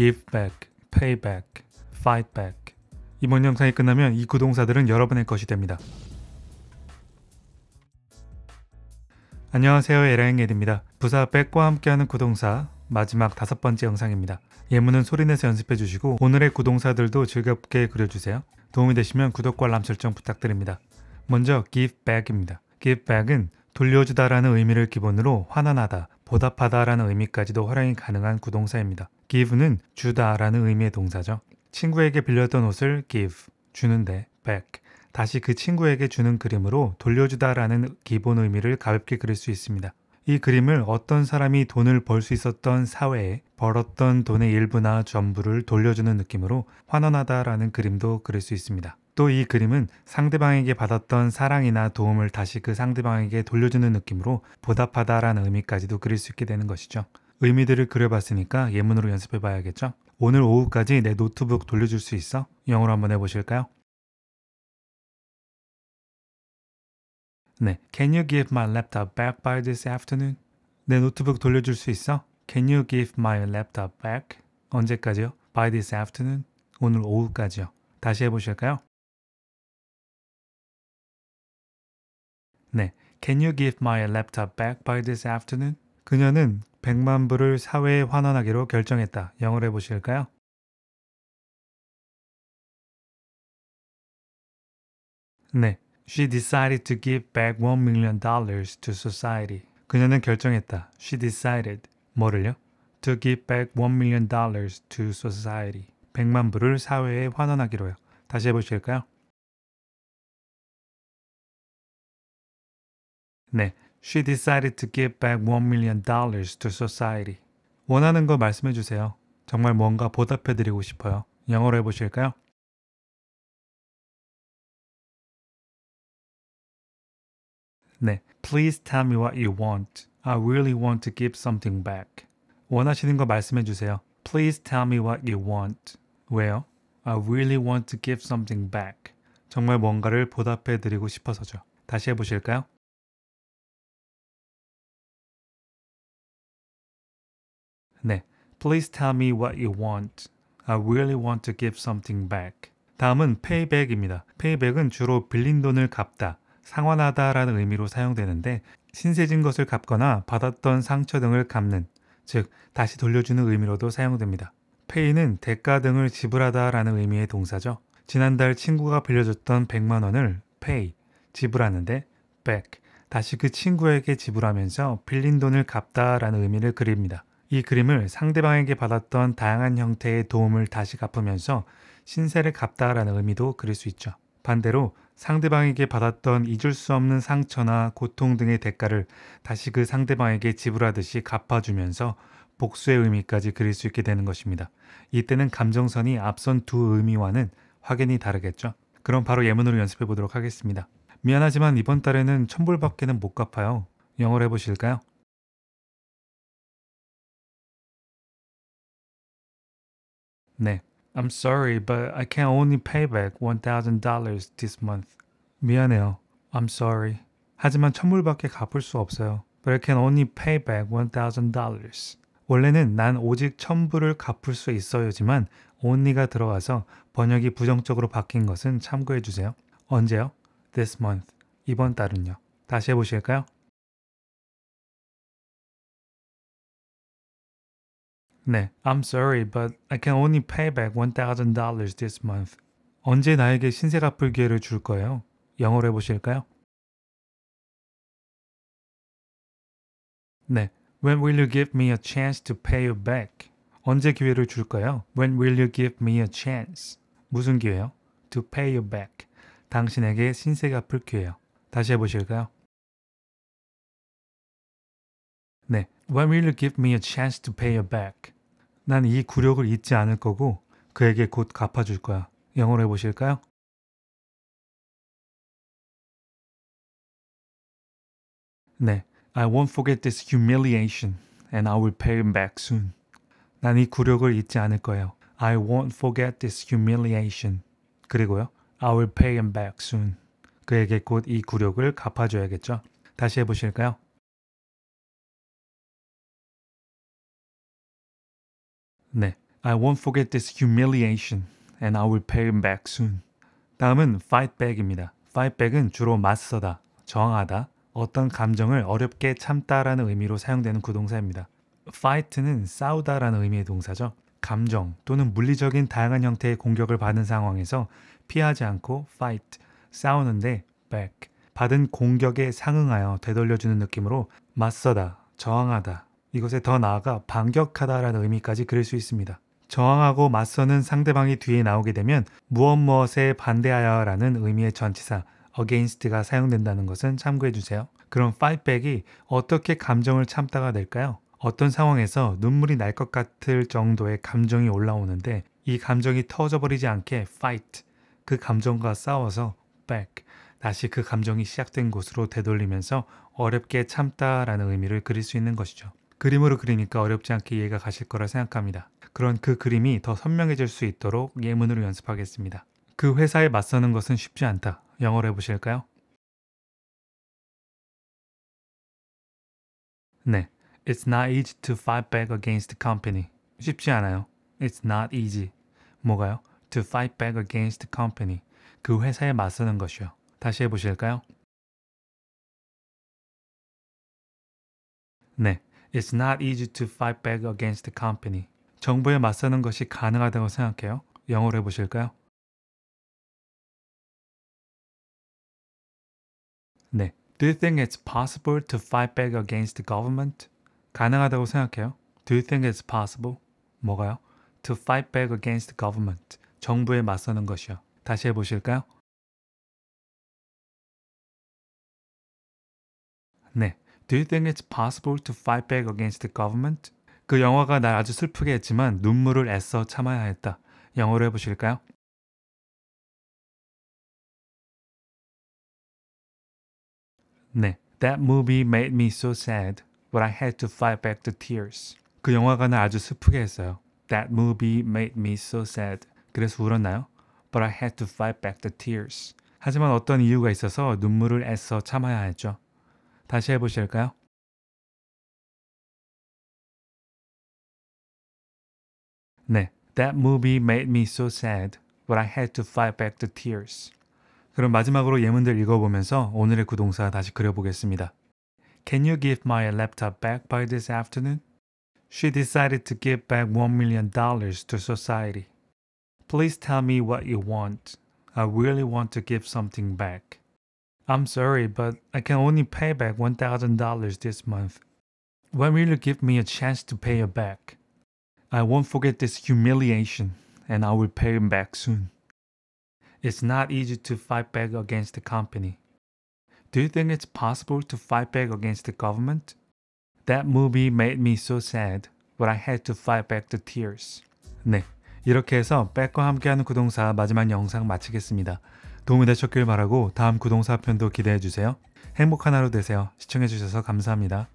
give back, pay back, fight back. 이번 영상이 끝나면 이 구동사들은 여러분의 것이 됩니다. 안녕하세요. 에라잉에드입니다. 부사 백과 함께하는 구동사 마지막 다섯 번째 영상입니다. 예문은 소리내서 연습해 주시고 오늘의 구동사들도 즐겁게 그려주세요. 도움이 되시면 구독과 알람 설정 부탁드립니다. 먼저 give back입니다. give back은 돌려주다라는 의미를 기본으로 환원하다, 보답하다라는 의미까지도 활용이 가능한 구동사입니다. give는 주다라는 의미의 동사죠. 친구에게 빌렸던 옷을 give, 주는데 back, 다시 그 친구에게 주는 그림으로 돌려주다라는 기본 의미를 가볍게 그릴 수 있습니다. 이 그림을 어떤 사람이 돈을 벌 수 있었던 사회에 벌었던 돈의 일부나 전부를 돌려주는 느낌으로 환원하다라는 그림도 그릴 수 있습니다. 또 이 그림은 상대방에게 받았던 사랑이나 도움을 다시 그 상대방에게 돌려주는 느낌으로 보답하다라는 의미까지도 그릴 수 있게 되는 것이죠. 의미들을 그려봤으니까 예문으로 연습해봐야겠죠? 오늘 오후까지 내 노트북 돌려줄 수 있어? 영어로 한번 해보실까요? 네. Can you give my laptop back by this afternoon? 내 노트북 돌려줄 수 있어? Can you give my laptop back? 언제까지요? By this afternoon? 오늘 오후까지요. 다시 해보실까요? 네. Can you give my laptop back by this afternoon? 그녀는 100만 불을 사회에 환원하기로 결정했다. 영어로 해보실까요? 네. She decided to give back 1 million dollars to society. 그녀는 결정했다. She decided 뭐를요? To give back 1 million dollars to society. 100만 불을 사회에 환원하기로요. 다시 해보실까요? 네, She decided to give back 1 million dollars to society. 원하는 거 말씀해 주세요. 정말 뭔가 보답해 드리고 싶어요. 영어로 해보실까요? 네. Please tell me what you want. I really want to give something back. 원하시는 거 말씀해 주세요. Please tell me what you want. 왜요? I really want to give something back. 정말 뭔가를 보답해 드리고 싶어서죠. 다시 해 보실까요? 네. Please tell me what you want. I really want to give something back. 다음은 페이백입니다. 페이백은 주로 빌린 돈을 갚다, 상환하다라는 의미로 사용되는데 신세진 것을 갚거나 받았던 상처 등을 갚는 즉 다시 돌려주는 의미로도 사용됩니다. 페이는 대가 등을 지불하다라는 의미의 동사죠. 지난달 친구가 빌려줬던 100만 원을 페이 지불하는데 백 다시 그 친구에게 지불하면서 빌린 돈을 갚다라는 의미를 그립니다. 이 그림을 상대방에게 받았던 다양한 형태의 도움을 다시 갚으면서 신세를 갚다라는 의미도 그릴 수 있죠. 반대로 상대방에게 받았던 잊을 수 없는 상처나 고통 등의 대가를 다시 그 상대방에게 지불하듯이 갚아주면서 복수의 의미까지 그릴 수 있게 되는 것입니다. 이때는 감정선이 앞선 두 의미와는 확연히 다르겠죠. 그럼 바로 예문으로 연습해 보도록 하겠습니다. 미안하지만 이번 달에는 천불밖에는 못 갚아요. 영어로 해보실까요? 네, I'm sorry, but I can only pay back $1,000 this month. 미안해요. I'm sorry. 하지만 천불밖에 갚을 수 없어요. But I can only pay back $1,000. 원래는 난 오직 천불을 갚을 수 있어요지만 only가 들어가서 번역이 부정적으로 바뀐 것은 참고해 주세요. 언제요? This month. 이번 달은요. 다시 해보실까요? 네, I'm sorry, but I can only pay back $1,000 this month. 언제 나에게 신세 갚을 기회를 줄 거예요? 영어로 해보실까요? 네, When will you give me a chance to pay you back? 언제 기회를 줄까요? When will you give me a chance? 무슨 기회요? To pay you back. 당신에게 신세 갚을 기회요. 다시 해보실까요? 네. When will you give me a chance to pay you back? 난 이 굴욕을 잊지 않을 거고 그에게 곧 갚아줄 거야. 영어로 해보실까요? 네. I won't forget this humiliation and I will pay him back soon. 난 이 굴욕을 잊지 않을 거예요. I won't forget this humiliation. 그리고요. I will pay him back soon. 그에게 곧 이 굴욕을 갚아줘야겠죠. 다시 해보실까요? 네. I won't forget this humiliation and I will pay him back soon. 다음은 fight back입니다. fight back은 주로 맞서다, 저항하다, 어떤 감정을 어렵게 참다라는 의미로 사용되는 구동사입니다. fight는 싸우다라는 의미의 동사죠. 감정 또는 물리적인 다양한 형태의 공격을 받은 상황에서 피하지 않고 fight, 싸우는데 back, 받은 공격에 상응하여 되돌려주는 느낌으로 맞서다, 저항하다, 이것에 더 나아가 반격하다라는 의미까지 그릴 수 있습니다. 저항하고 맞서는 상대방이 뒤에 나오게 되면 무엇 무엇에 반대하여라는 의미의 전치사 against가 사용된다는 것은 참고해 주세요. 그럼 fight back이 어떻게 감정을 참다가 될까요? 어떤 상황에서 눈물이 날 것 같을 정도의 감정이 올라오는데 이 감정이 터져버리지 않게 fight 그 감정과 싸워서 back 다시 그 감정이 시작된 곳으로 되돌리면서 어렵게 참다라는 의미를 그릴 수 있는 것이죠. 그림으로 그리니까 어렵지 않게 이해가 가실 거라 생각합니다. 그런 그 그림이 더 선명해질 수 있도록 예문으로 연습하겠습니다. 그 회사에 맞서는 것은 쉽지 않다. 영어로 해보실까요? 네, It's not easy to fight back against the company. 쉽지 않아요. It's not easy. 뭐가요? To fight back against the company. 그 회사에 맞서는 것이요. 다시 해보실까요? 네, It's not easy to fight back against the company. 정부에 맞서는 것이 가능하다고 생각해요. 영어로 해보실까요? 네. Do you think it's possible to fight back against the government? 가능하다고 생각해요. Do you think it's possible? 뭐가요? To fight back against the government. 정부에 맞서는 것이요. 다시 해보실까요? 네. Do you think it's possible to fight back against the government? 그 영화가 날 아주 슬프게 했지만 눈물을 애써 참아야 했다. 영어로 해보실까요? 네, That movie made me so sad, but I had to fight back the tears. 그 영화가 날 아주 슬프게 했어요. That movie made me so sad. 그래서 울었나요? But I had to fight back the tears. 하지만 어떤 이유가 있어서 눈물을 애써 참아야 했죠. 다시 해보실까요? 네, That movie made me so sad, but I had to fight back the tears. 그럼 마지막으로 예문들 읽어보면서 오늘의 구동사 다시 그려보겠습니다. Can you give my laptop back by this afternoon? She decided to give back $1 million to society. Please tell me what you want. I really want to give something back. I'm sorry, but I can only pay back $1,000 this month. When will you give me a chance to pay you back? I won't forget this humiliation, and I will pay him back soon. It's not easy to fight back against the company. Do you think it's possible to fight back against the government? That movie made me so sad, but I had to fight back the tears. 네, 이렇게 해서 백과 함께하는 구동사 마지막 영상 마치겠습니다. 도움이 되셨길 바라고 다음 구동사 편도 기대해 주세요. 행복한 하루 되세요. 시청해 주셔서 감사합니다.